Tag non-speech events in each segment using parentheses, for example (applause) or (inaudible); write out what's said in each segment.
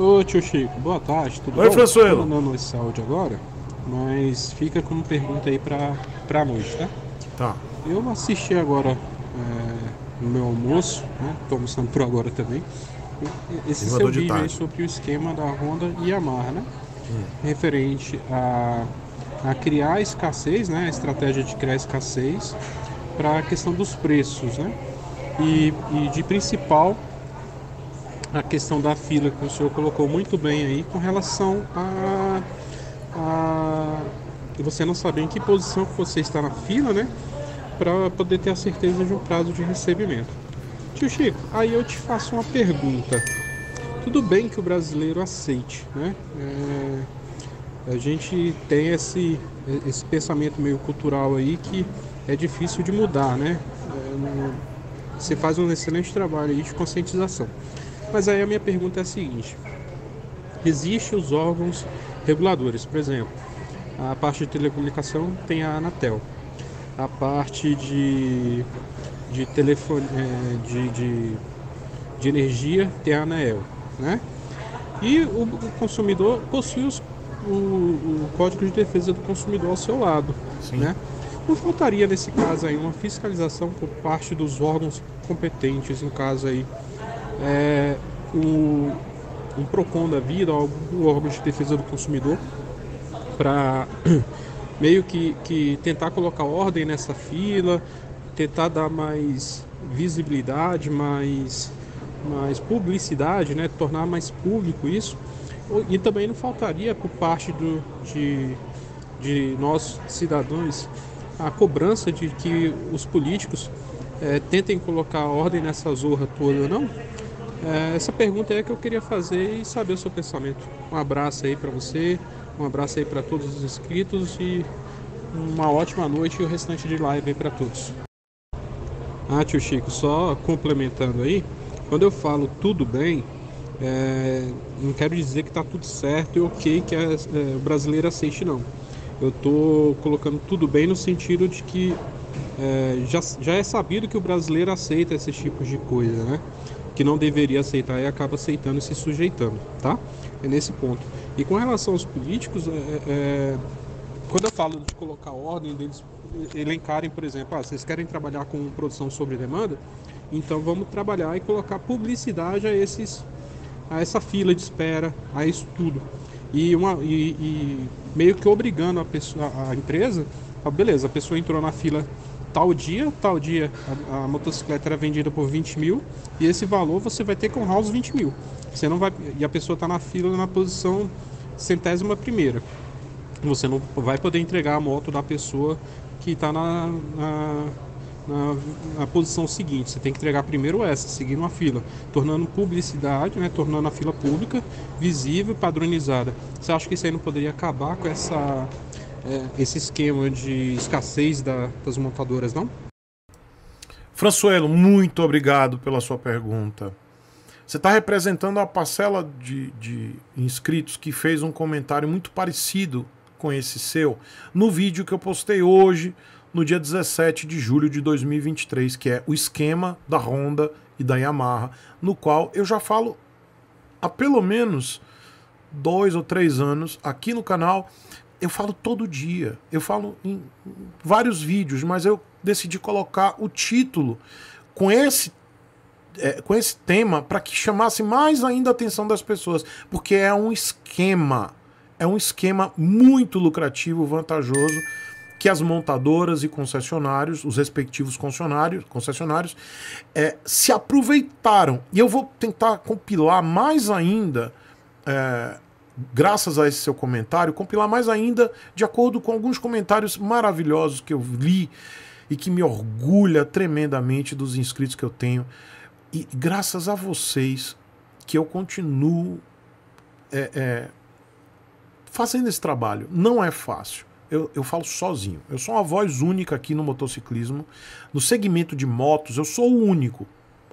Ô tio Chico, boa tarde, tudo Oi, bom? Oi, Françoelo. Não mandando esse áudio agora, mas fica como pergunta aí pra, pra noite, tá? Tá. Eu assisti agora é, no meu almoço, né? Tô almoçando por agora também. Esse Elevador seu vídeo aí sobre o esquema da Honda e Yamaha, né? Hum. Referente a, a criar escassez, né? A estratégia de criar escassez para a questão dos preços, né? E, e de principal a questão da fila que o senhor colocou muito bem aí com relação a, a você não saber em que posição que você está na fila, né? Para poder ter a certeza de um prazo de recebimento. Tio Chico, aí eu te faço uma pergunta. Tudo bem que o brasileiro aceite, né? É, a gente tem esse, esse pensamento meio cultural aí que é difícil de mudar, né? É, você faz um excelente trabalho aí de conscientização. Mas aí a minha pergunta é a seguinte: existem os órgãos reguladores, por exemplo, a parte de telecomunicação tem a Anatel, a parte de, de telefone, é, de, de, de energia tem a Anael, né? E o, o consumidor possui os, o, o, Código de Defesa do Consumidor ao seu lado, Sim. né? Não faltaria nesse caso aí uma fiscalização por parte dos órgãos competentes, no caso aí é, um PROCON da vida, um órgão de defesa do consumidor, para (clears throat) meio que, que tentar colocar ordem nessa fila, tentar dar mais visibilidade, mais, mais publicidade, né? tornar mais público isso. E também não faltaria por parte do, de, de nós cidadãos a cobrança de que os políticos é, tentem colocar ordem nessa zorra toda, não? É, essa pergunta é que eu queria fazer e saber o seu pensamento. Um abraço aí para você, um abraço aí para todos os inscritos e uma ótima noite e o restante de live aí para todos. Ah, tio Chico, só complementando aí, quando eu falo tudo bem, é, não quero dizer que tá tudo certo e ok que a, é, o brasileiro aceite, não. Eu tô colocando tudo bem no sentido de que é, já, já é sabido que o brasileiro aceita esses tipos de coisa, né? que não deveria aceitar e acaba aceitando e se sujeitando, tá? É nesse ponto. E com relação aos políticos, é, é, é, quando eu falo de colocar ordem, deles elencarem, por exemplo, ah, vocês querem trabalhar com produção sobre demanda, então vamos trabalhar e colocar publicidade a esses a essa fila de espera, a isso tudo. E, uma, e, e meio que obrigando a, pessoa, a empresa, ah, beleza, a pessoa entrou na fila tal dia, tal dia a, a, motocicleta era vendida por 20 mil e esse valor você vai ter que honrar os 20 mil. Você não vai, e a pessoa está na fila na posição centésima primeira. Você não vai poder entregar a moto da pessoa que está na, na, na, na, posição seguinte. Você tem que entregar primeiro essa, seguindo a fila, tornando publicidade, né, tornando a fila pública visível, padronizada. Você acha que isso aí não poderia acabar com essa é, esse esquema de escassez da, das montadoras, não? Françoelo, muito obrigado pela sua pergunta. Você está representando a parcela de, de inscritos que fez um comentário muito parecido com esse seu no vídeo que eu postei hoje, no dia 17 de julho de 2023, que é o esquema da Honda e da Yamaha, no qual eu já falo há pelo menos dois ou três anos aqui no canal eu falo todo dia, eu falo em vários vídeos, mas eu decidi colocar o título com esse é, com esse tema para que chamasse mais ainda a atenção das pessoas, porque é um esquema, é um esquema muito lucrativo, vantajoso que as montadoras e concessionários, os respectivos concessionários, concessionários é, se aproveitaram. E eu vou tentar compilar mais ainda é, graças a esse seu comentário, compilar mais ainda de acordo com alguns comentários maravilhosos que eu li e que me orgulha tremendamente dos inscritos que eu tenho. E graças a vocês que eu continuo é, é, fazendo esse trabalho. Não é fácil. Eu, eu falo sozinho. Eu sou uma voz única aqui no motociclismo. No segmento de motos, eu sou o único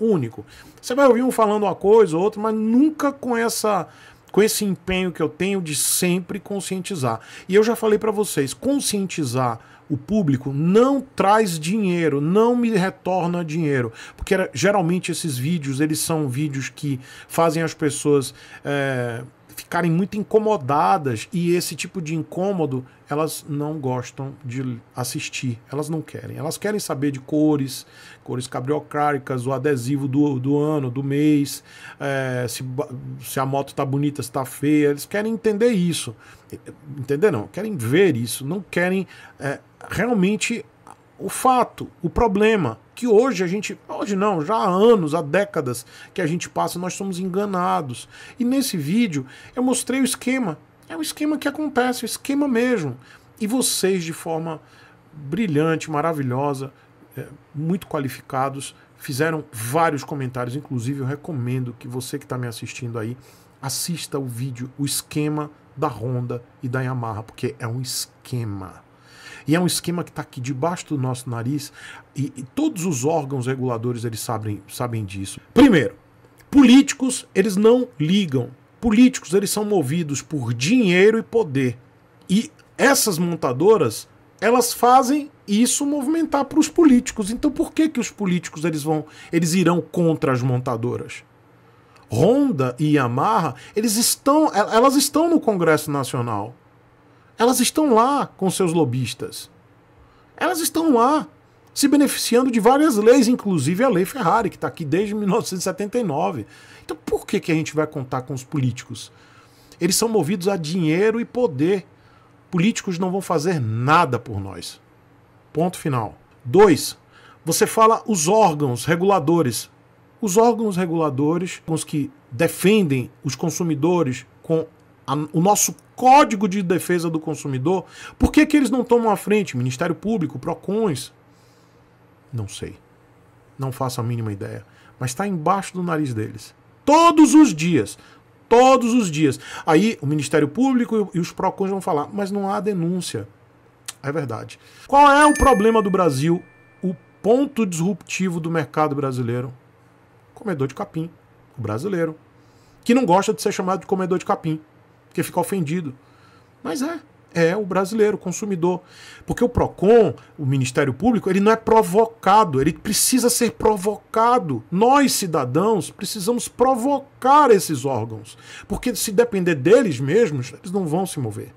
único. Você vai ouvir um falando uma coisa ou outra, mas nunca com essa com esse empenho que eu tenho de sempre conscientizar. E eu já falei para vocês, conscientizar o público não traz dinheiro, não me retorna dinheiro, porque geralmente esses vídeos eles são vídeos que fazem as pessoas é, ficarem muito incomodadas e esse tipo de incômodo elas não gostam de assistir, elas não querem. Elas querem saber de cores, cores cabriocáricas, o adesivo do, do ano, do mês, é, se, se a moto tá bonita, se tá feia, eles querem entender isso. Entender não, querem ver isso, não querem é, realmente o fato, o problema que hoje a gente, hoje não, já há anos, há décadas que a gente passa, nós somos enganados. E nesse vídeo eu mostrei o esquema, é um esquema que acontece, o é esquema mesmo. E vocês de forma brilhante, maravilhosa, é, muito qualificados, fizeram vários comentários, inclusive eu recomendo que você que está me assistindo aí assista o vídeo, o esquema da Honda e da Yamaha, porque é um esquema. E é um esquema que está aqui debaixo do nosso nariz e, e, todos os órgãos reguladores eles sabem, sabem disso. Primeiro, políticos eles não ligam. Políticos eles são movidos por dinheiro e poder. E essas montadoras elas fazem isso movimentar para os políticos. Então por que que os políticos eles vão eles irão contra as montadoras? Honda e Yamaha, eles estão, elas estão no Congresso Nacional. Elas estão lá com seus lobistas. Elas estão lá se beneficiando de várias leis, inclusive a lei Ferrari, que está aqui desde 1979. Então por que, que a gente vai contar com os políticos? Eles são movidos a dinheiro e poder. Políticos não vão fazer nada por nós. Ponto final. Dois, você fala os órgãos reguladores. Os órgãos reguladores, os que defendem os consumidores com a, o nosso código de defesa do consumidor, por que, que eles não tomam à frente? Ministério Público, PROCONs? Não sei. Não faço a mínima ideia. Mas está embaixo do nariz deles. Todos os dias. Todos os dias. Aí o Ministério Público e os PROCONs vão falar, mas não há denúncia. É verdade. Qual é o problema do Brasil? O ponto disruptivo do mercado brasileiro? Comedor de capim. O brasileiro. Que não gosta de ser chamado de comedor de capim porque fica ofendido. Mas é, é o brasileiro, o consumidor. Porque o PROCON, o Ministério Público, ele não é provocado, ele precisa ser provocado. Nós, cidadãos, precisamos provocar esses órgãos. Porque se depender deles mesmos, eles não vão se mover.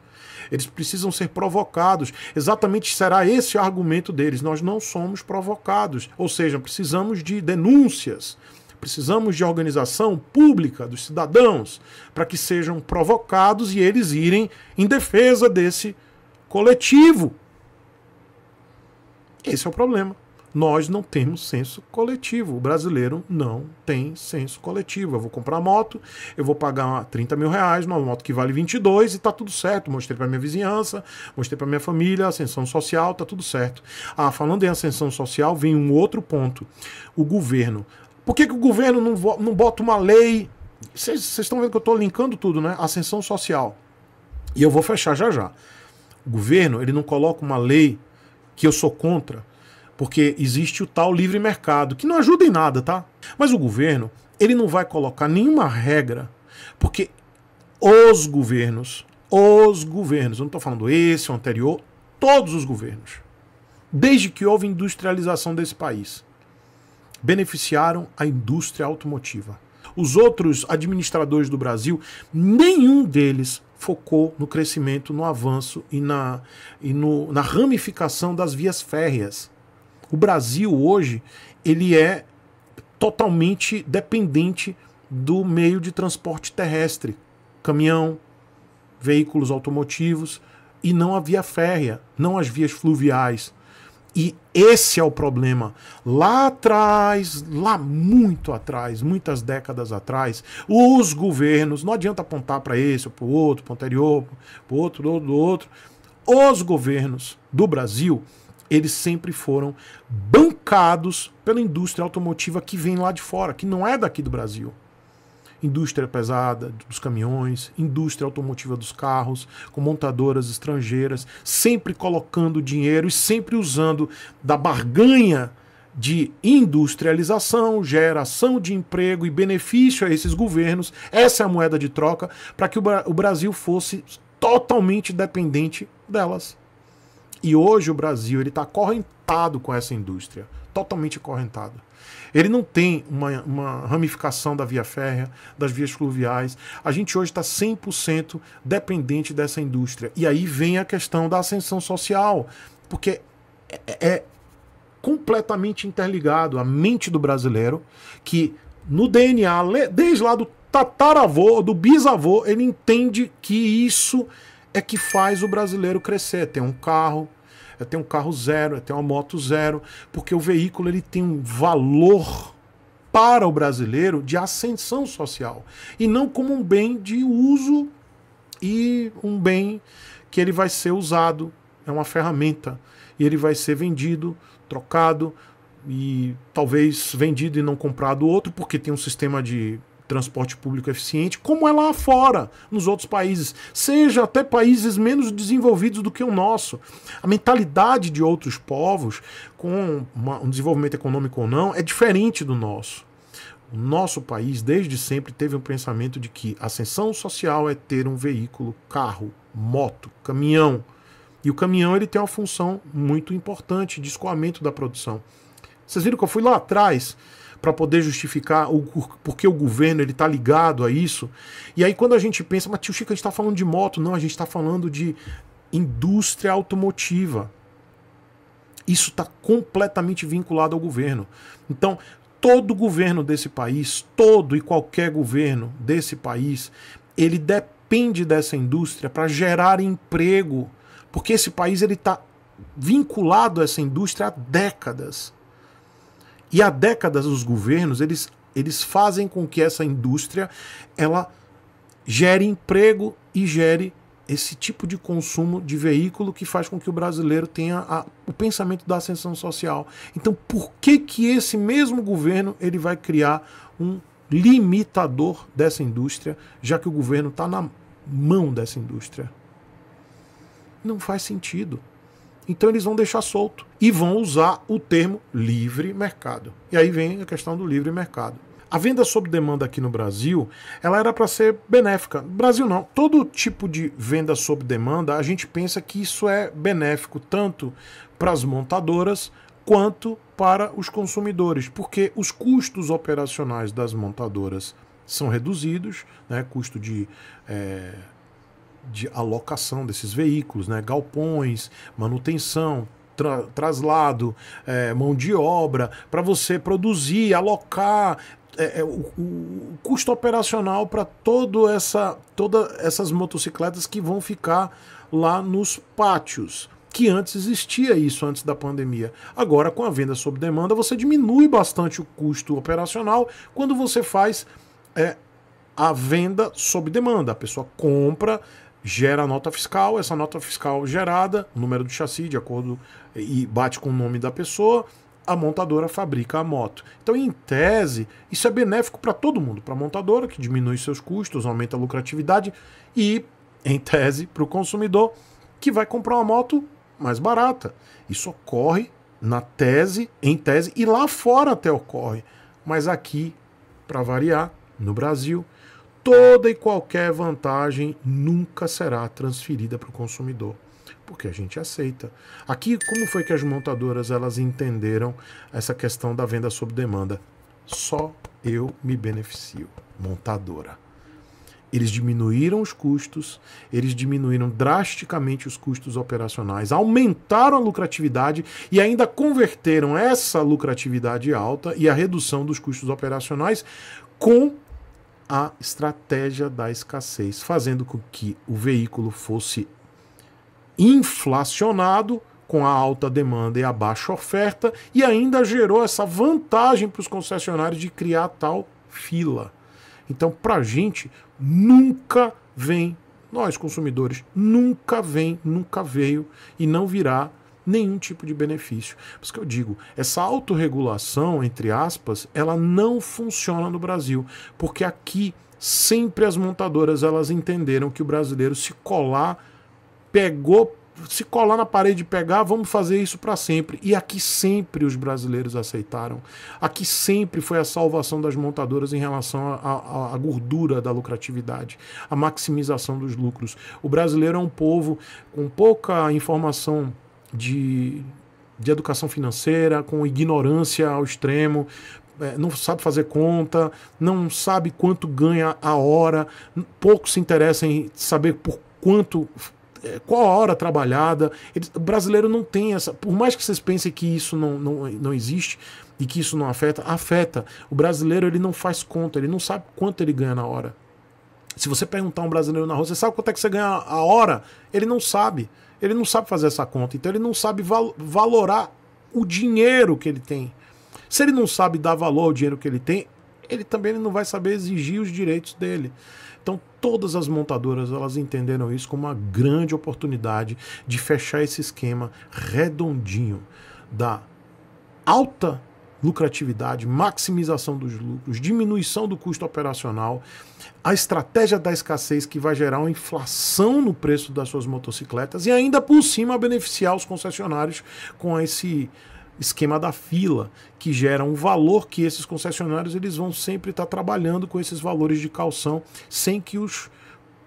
Eles precisam ser provocados. Exatamente será esse o argumento deles. Nós não somos provocados. Ou seja, precisamos de denúncias precisamos de organização pública dos cidadãos para que sejam provocados e eles irem em defesa desse coletivo. Esse é o problema. Nós não temos senso coletivo. O brasileiro não tem senso coletivo. Eu vou comprar moto, eu vou pagar 30 mil reais numa moto que vale 22 e tá tudo certo. Mostrei para minha vizinhança, mostrei para minha família, ascensão social, tá tudo certo. Ah, falando em ascensão social, vem um outro ponto. O governo por que, que o governo não, não bota uma lei? Vocês estão vendo que eu estou linkando tudo, né? Ascensão social. E eu vou fechar já já. O governo ele não coloca uma lei que eu sou contra, porque existe o tal livre mercado, que não ajuda em nada, tá? Mas o governo ele não vai colocar nenhuma regra, porque os governos, os governos, eu não estou falando esse, o anterior, todos os governos, desde que houve industrialização desse país, beneficiaram a indústria automotiva. Os outros administradores do Brasil, nenhum deles focou no crescimento, no avanço e na, e no, na ramificação das vias férreas. O Brasil hoje ele é totalmente dependente do meio de transporte terrestre, caminhão, veículos automotivos e não a via férrea, não as vias fluviais. E esse é o problema. Lá atrás, lá muito atrás, muitas décadas atrás, os governos, não adianta apontar para esse, para o outro, para o anterior, para o outro, do outro, outro. Os governos do Brasil, eles sempre foram bancados pela indústria automotiva que vem lá de fora, que não é daqui do Brasil indústria pesada dos caminhões, indústria automotiva dos carros, com montadoras estrangeiras, sempre colocando dinheiro e sempre usando da barganha de industrialização, geração de emprego e benefício a esses governos. Essa é a moeda de troca para que o Brasil fosse totalmente dependente delas. E hoje o Brasil ele está acorrentado com essa indústria totalmente acorrentado. Ele não tem uma, uma, ramificação da via férrea, das vias fluviais. A gente hoje está 100% dependente dessa indústria. E aí vem a questão da ascensão social, porque é, é, é completamente interligado a mente do brasileiro, que no DNA, desde lá do tataravô, do bisavô, ele entende que isso é que faz o brasileiro crescer. Ter um carro, eu tenho um carro zero, eu tenho uma moto zero, porque o veículo ele tem um valor para o brasileiro de ascensão social e não como um bem de uso e um bem que ele vai ser usado, é uma ferramenta e ele vai ser vendido, trocado e talvez vendido e não comprado outro porque tem um sistema de transporte público eficiente, como é lá fora, nos outros países, seja até países menos desenvolvidos do que o nosso. A mentalidade de outros povos, com uma, um desenvolvimento econômico ou não, é diferente do nosso. O nosso país, desde sempre, teve um pensamento de que ascensão social é ter um veículo, carro, moto, caminhão. E o caminhão ele tem uma função muito importante de escoamento da produção. Vocês viram que eu fui lá atrás para poder justificar o, porque o governo ele está ligado a isso. E aí quando a gente pensa, mas tio Chico, a gente está falando de moto, não, a gente está falando de indústria automotiva. Isso está completamente vinculado ao governo. Então, todo governo desse país, todo e qualquer governo desse país, ele depende dessa indústria para gerar emprego, porque esse país ele está vinculado a essa indústria há décadas. E há décadas os governos, eles, eles fazem com que essa indústria ela gere emprego e gere esse tipo de consumo de veículo que faz com que o brasileiro tenha a, o pensamento da ascensão social. Então, por que que esse mesmo governo ele vai criar um limitador dessa indústria, já que o governo está na mão dessa indústria? Não faz sentido. Então eles vão deixar solto e vão usar o termo livre mercado. E aí vem a questão do livre mercado. A venda sob demanda aqui no Brasil, ela era para ser benéfica. Brasil não. Todo tipo de venda sob demanda, a gente pensa que isso é benéfico tanto para as montadoras quanto para os consumidores, porque os custos operacionais das montadoras são reduzidos, né? custo de é, de alocação desses veículos, né? galpões, manutenção, tra traslado, é, mão de obra, para você produzir, alocar, é, é, o, o, custo operacional para toda essa, todas essas motocicletas que vão ficar lá nos pátios. Que antes existia isso, antes da pandemia. Agora, com a venda sob demanda, você diminui bastante o custo operacional quando você faz é, a venda sob demanda. A pessoa compra gera a nota fiscal, essa nota fiscal gerada, o número do chassi, de acordo e bate com o nome da pessoa, a montadora fabrica a moto. Então, em tese, isso é benéfico para todo mundo, para a montadora, que diminui seus custos, aumenta a lucratividade, e, em tese, para o consumidor, que vai comprar uma moto mais barata. Isso ocorre na tese, em tese, e lá fora até ocorre. Mas aqui, para variar, no Brasil, toda e qualquer vantagem nunca será transferida para o consumidor, porque a gente aceita. Aqui, como foi que as montadoras elas entenderam essa questão da venda sob demanda? Só eu me beneficio, montadora. Eles diminuíram os custos, eles diminuíram drasticamente os custos operacionais, aumentaram a lucratividade e ainda converteram essa lucratividade alta e a redução dos custos operacionais com a estratégia da escassez, fazendo com que o veículo fosse inflacionado com a alta demanda e a baixa oferta, e ainda gerou essa vantagem para os concessionários de criar tal fila. Então, para a gente, nunca vem, nós consumidores, nunca vem, nunca veio e não virá nenhum tipo de benefício. Por isso que eu digo, essa autorregulação, entre aspas, ela não funciona no Brasil, porque aqui sempre as montadoras elas entenderam que o brasileiro se colar, pegou, se colar na parede e pegar, vamos fazer isso para sempre. E aqui sempre os brasileiros aceitaram. Aqui sempre foi a salvação das montadoras em relação à gordura da lucratividade, a maximização dos lucros. O brasileiro é um povo com pouca informação de, de educação financeira, com ignorância ao extremo, é, não sabe fazer conta, não sabe quanto ganha a hora, pouco se interessa em saber por quanto é, qual a hora trabalhada. Eles, o brasileiro não tem essa. Por mais que vocês pensem que isso não, não, não existe e que isso não afeta, afeta. O brasileiro ele não faz conta, ele não sabe quanto ele ganha na hora. Se você perguntar um brasileiro na rua, você sabe quanto é que você ganha a hora? Ele não sabe. Ele não sabe fazer essa conta, então ele não sabe val valorar o dinheiro que ele tem. Se ele não sabe dar valor ao dinheiro que ele tem, ele também não vai saber exigir os direitos dele. Então, todas as montadoras elas entenderam isso como uma grande oportunidade de fechar esse esquema redondinho da alta lucratividade, maximização dos lucros, diminuição do custo operacional, a estratégia da escassez que vai gerar uma inflação no preço das suas motocicletas e ainda por cima beneficiar os concessionários com esse esquema da fila, que gera um valor que esses concessionários eles vão sempre estar tá trabalhando com esses valores de calção, sem que os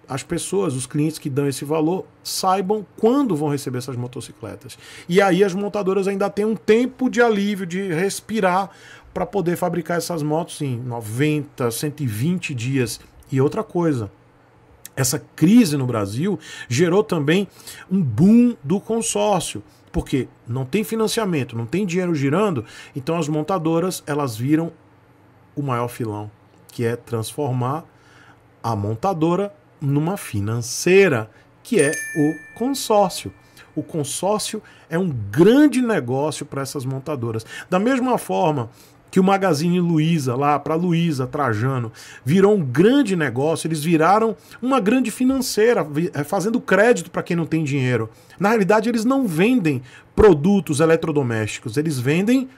as pessoas, os clientes que dão esse valor, saibam quando vão receber essas motocicletas. E aí as montadoras ainda têm um tempo de alívio, de respirar para poder fabricar essas motos em 90, 120 dias. E outra coisa, essa crise no Brasil gerou também um boom do consórcio porque não tem financiamento, não tem dinheiro girando, então as montadoras elas viram o maior filão, que é transformar a montadora numa financeira, que é o consórcio. O consórcio é um grande negócio para essas montadoras. Da mesma forma que o Magazine Luiza, lá para Luiza Trajano, virou um grande negócio, eles viraram uma grande financeira, eh, fazendo crédito para quem não tem dinheiro. Na realidade, eles não vendem produtos eletrodomésticos, eles vendem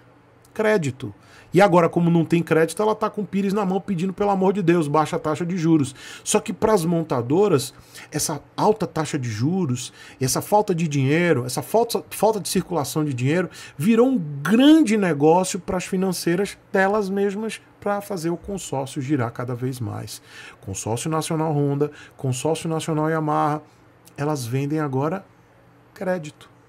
crédito. E agora, como não tem crédito, ela está com o Pires na mão pedindo, pelo amor de Deus, baixa a taxa de juros. Só que para as montadoras, essa alta taxa de juros, essa falta de dinheiro, essa falta, falta de circulação de dinheiro, virou um grande negócio para as financeiras delas mesmas para fazer o consórcio girar cada vez mais. Consórcio Nacional Honda, Consórcio Nacional Yamaha, elas vendem agora crédito.